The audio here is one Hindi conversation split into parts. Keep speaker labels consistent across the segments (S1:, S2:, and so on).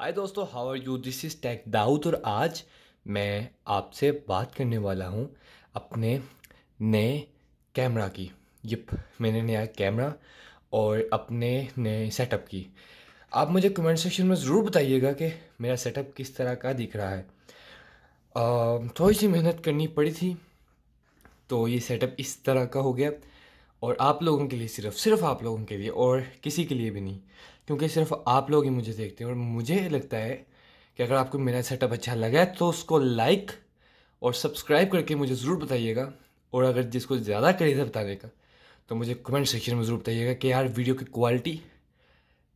S1: हाय दोस्तों how are you this is tech Dawood और आज मैं आपसे बात करने वाला हूँ अपने नए कैमरा की ये मैंने नया कैमरा और अपने नए सेटअप की आप मुझे कमेंट सेक्शन में ज़रूर बताइएगा कि मेरा सेटअप किस तरह का दिख रहा है थोड़ी सी मेहनत करनी पड़ी थी तो ये सेटअप इस तरह का हो गया और आप लोगों के लिए सिर्फ सिर्फ आप लोगों के लिए और किसी के लिए भी नहीं क्योंकि सिर्फ आप लोग ही मुझे देखते हैं और मुझे लगता है कि अगर आपको मेरा सेटअप अच्छा लगा तो उसको लाइक और सब्सक्राइब करके मुझे ज़रूर बताइएगा और अगर जिसको ज़्यादा करीब है बताने का तो मुझे कमेंट सेक्शन में ज़रूर बताइएगा कि यार वीडियो की क्वालिटी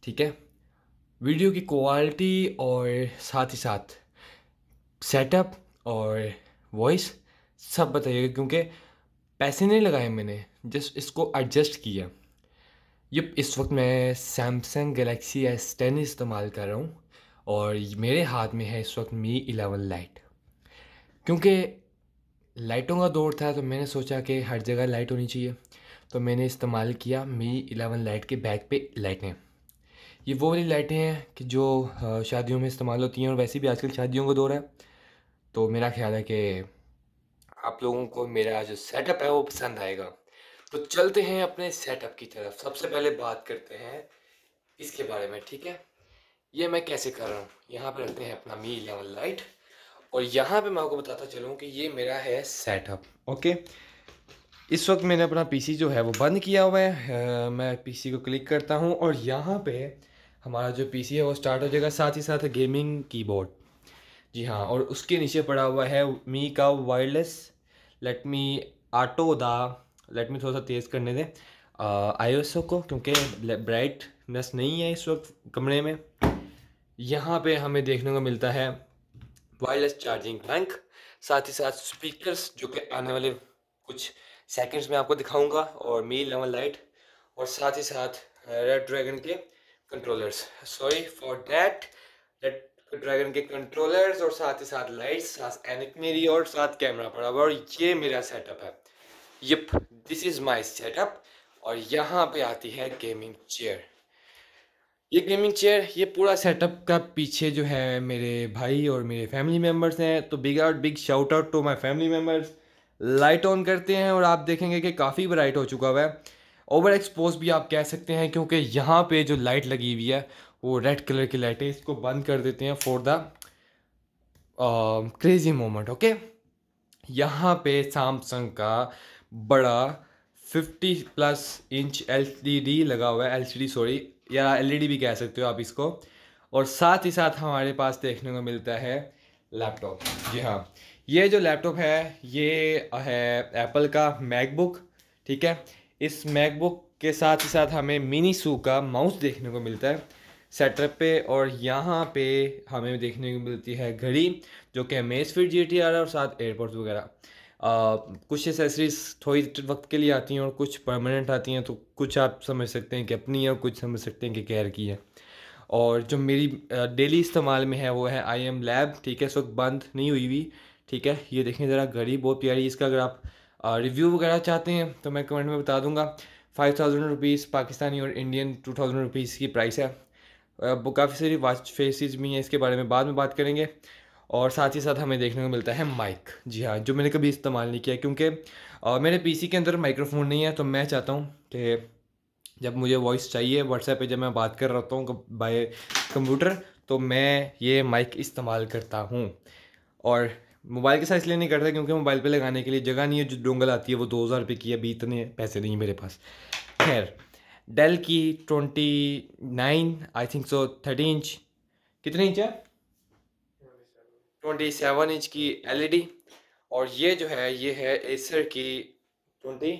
S1: ठीक है वीडियो की क्वालिटी और साथ ही साथ सेटअप और वॉइस सब बताइएगा क्योंकि पैसे नहीं लगाए मैंने जस्ट इसको एडजस्ट किया ये इस वक्त मैं सैमसंग गलेक्सी एस टेन इस्तेमाल कर रहा हूँ और मेरे हाथ में है इस वक्त मी इलेवन लाइट क्योंकि लाइटों का दौर था तो मैंने सोचा कि हर जगह लाइट होनी चाहिए तो मैंने इस्तेमाल किया मी इलेवन लाइट के बैक पे लाइटें ये वो वाली लाइटें हैं कि जो शादियों में इस्तेमाल होती हैं और वैसे भी आजकल शादियों का दौर है तो मेरा ख्याल है कि आप लोगों को मेरा जो सेटअप है वो पसंद आएगा तो चलते हैं अपने सेटअप की तरफ सबसे पहले बात करते हैं इसके बारे में ठीक है ये मैं कैसे कर रहा हूँ यहाँ पर रखते हैं अपना मी इलेवन लाइट और यहाँ पे मैं आपको बताता चलूँ कि ये मेरा है सेटअप ओके इस वक्त मैंने अपना पीसी जो है वो बंद किया हुआ है मैं पीसी को क्लिक करता हूँ और यहाँ पे हमारा जो पीसी है वो स्टार्ट हो जाएगा साथ ही साथ गेमिंग कीबोर्ड जी हाँ और उसके नीचे पड़ा हुआ है मी का वायरलेस लेट मी आटो दा लेट मी थोड़ा सा तेज़ करने दें आई को क्योंकि ब्राइटनेस नहीं है इस वक्त कमरे में यहाँ पे हमें देखने को मिलता है वायरलेस चार्जिंग बैंक साथ ही साथ स्पीकर्स जो कि आने वाले कुछ सेकंड्स में आपको दिखाऊंगा और मी लेवल लाइट और साथ ही साथ रेड ड्रैगन के controllers sorry for that let Dragon के कंट्रोलर्स और साथ ही साथ लाइट्स साथ एनिक मेरी और साथ कैमरा पड़ा हुआ और ये मेरा सेटअप है yup this is my setup और यहाँ पे आती है गेमिंग चेयर ये गेमिंग चेयर ये पूरा सेटअप का पीछे जो है मेरे भाई और मेरे फैमिली मेम्बर्स हैं तो big out big shout out to my family members light on करते हैं और आप देखेंगे कि काफ़ी ब्राइट हो चुका हुआ है ओवर एक्सपोज भी आप कह सकते हैं क्योंकि यहाँ पे जो लाइट लगी हुई है वो रेड कलर की लाइट है इसको बंद कर देते हैं for the crazy moment okay यहाँ पे सैमसंग का बड़ा 50 प्लस इंच एलसीडी लगा हुआ है एलसीडी सॉरी या एलईडी e भी कह सकते हो आप इसको और साथ ही साथ हमारे पास देखने को मिलता है लैपटॉप जी हाँ ये जो लैपटॉप है ये है एप्पल का मैकबुक ठीक है इस मैकबुक के साथ ही साथ हमें मिनी सू का माउस देखने को मिलता है सेटअप पे और यहाँ पे हमें देखने को मिलती है घड़ी जो कि मेज़ फिर जी टी आर और साथ एयरपोर्ट वगैरह कुछ एसेसरीज थोड़ी वक्त के लिए आती हैं और कुछ परमानेंट आती हैं तो कुछ आप समझ सकते हैं कि अपनी है और कुछ समझ सकते हैं कि गैर की है और जो मेरी डेली इस्तेमाल में है वो है आई एम लैब ठीक है इस वक्त बंद नहीं हुई हुई ठीक है ये देखें ज़रा घड़ी बहुत प्यारी इसका अगर आप रिव्यू वगैरह चाहते हैं तो मैं कमेंट में बता दूंगा फाइव थाउजेंड रुपीज़ पाकिस्तानी और इंडियन टू थाउजेंड रुपीज़ की प्राइस है काफ़ी सारी वाच फेसिस भी हैं इसके बारे में बाद में बात करेंगे और साथ ही साथ हमें देखने को मिलता है माइक जी हाँ जो मैंने कभी इस्तेमाल नहीं किया क्योंकि मेरे पीसी के अंदर माइक्रोफोन नहीं है तो मैं चाहता हूँ कि जब मुझे वॉइस चाहिए व्हाट्सएप पे जब मैं बात कर रहा हूँ बाय कंप्यूटर तो मैं ये माइक इस्तेमाल करता हूँ और मोबाइल के साथ इसलिए नहीं करता क्योंकि मोबाइल पर लगाने के लिए जगह नहीं है जो डोंगल आती है वो दो हज़ार रुपये की है अभी इतने पैसे नहीं है मेरे पास खैर डेल की twenty nine I think so thirty inch कितने इंच है ट्वेंटी सेवन इंच की एलईडी और ये जो है ये है एसर की ट्वेंटी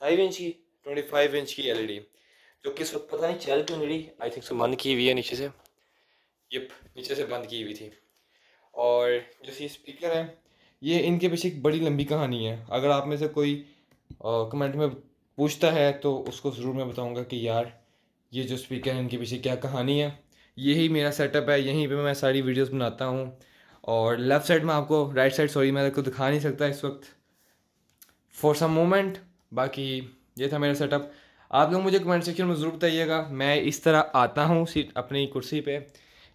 S1: फाइव इंच की ट्वेंटी फाइव इंच की एलईडी e जो किस वक्त पता नहीं चल क्यों नहीं आई थिंक सो बंद की हुई है नीचे से ये नीचे से बंद की हुई थी और जो सी स्पीकर है ये इनके पीछे एक बड़ी लंबी कहानी है अगर आप में से कोई कमेंट में पूछता है तो उसको ज़रूर मैं बताऊँगा कि यार ये जो स्पीकर है इनके पीछे क्या कहानी है यही मेरा सेटअप है यहीं पे मैं सारी वीडियोस बनाता हूँ और लेफ़्ट साइड में आपको राइट साइड सॉरी मैं आपको दिखा नहीं सकता इस वक्त फॉर सम मोमेंट बाकी ये था मेरा सेटअप आप लोग मुझे कमेंट सेक्शन में ज़रूर बताइएगा मैं इस तरह आता हूँ सीट अपनी कुर्सी पे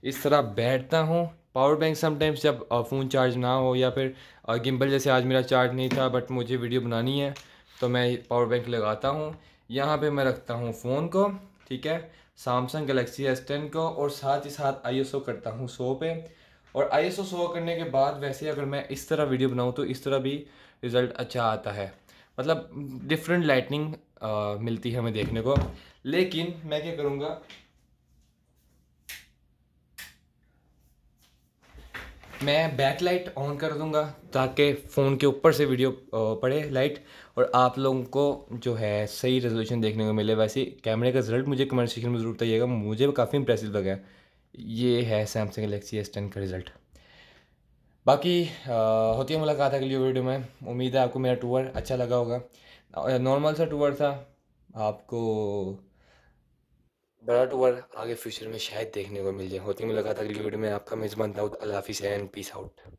S1: इस तरह बैठता हूँ पावर बैंक समटाइम्स जब फ़ोन चार्ज ना हो या फिर गिम्बल जैसे आज मेरा चार्ज नहीं था बट मुझे वीडियो बनानी है तो मैं पावर बैंक लगाता हूँ यहाँ पे मैं रखता हूँ फ़ोन को ठीक है सैमसंग गलेक्सी एस टेन को और साथ ही साथ आई एस ओ करता हूँ सो पे और आई एस ओ सो करने के बाद वैसे अगर मैं इस तरह वीडियो बनाऊँ तो इस तरह भी रिज़ल्ट अच्छा आता है मतलब डिफरेंट लाइटनिंग मिलती है हमें देखने को लेकिन मैं क्या करूँगा मैं बैक लाइट ऑन कर दूंगा ताकि फ़ोन के ऊपर से वीडियो पड़े लाइट और आप लोगों को जो है सही रेजोल्यूशन देखने को मिले वैसे कैमरे का रिजल्ट मुझे कमेंट सेक्शन में ज़रूर बताइएगा मुझे काफ़ी इंप्रेसिव लगा ये है सैमसंग गलेक्सी एस टेन का रिज़ल्ट बाकी आ, होती है मुलाकात अगली वीडियो में उम्मीद है आपको मेरा टूर अच्छा लगा होगा नॉर्मल सा टूर था आपको विराट ओवर आगे फ्यूचर में शायद देखने को मिल जाए होती मुलाकात अगली वीडियो में आपका मेज़बान Dawood Alafi and peace out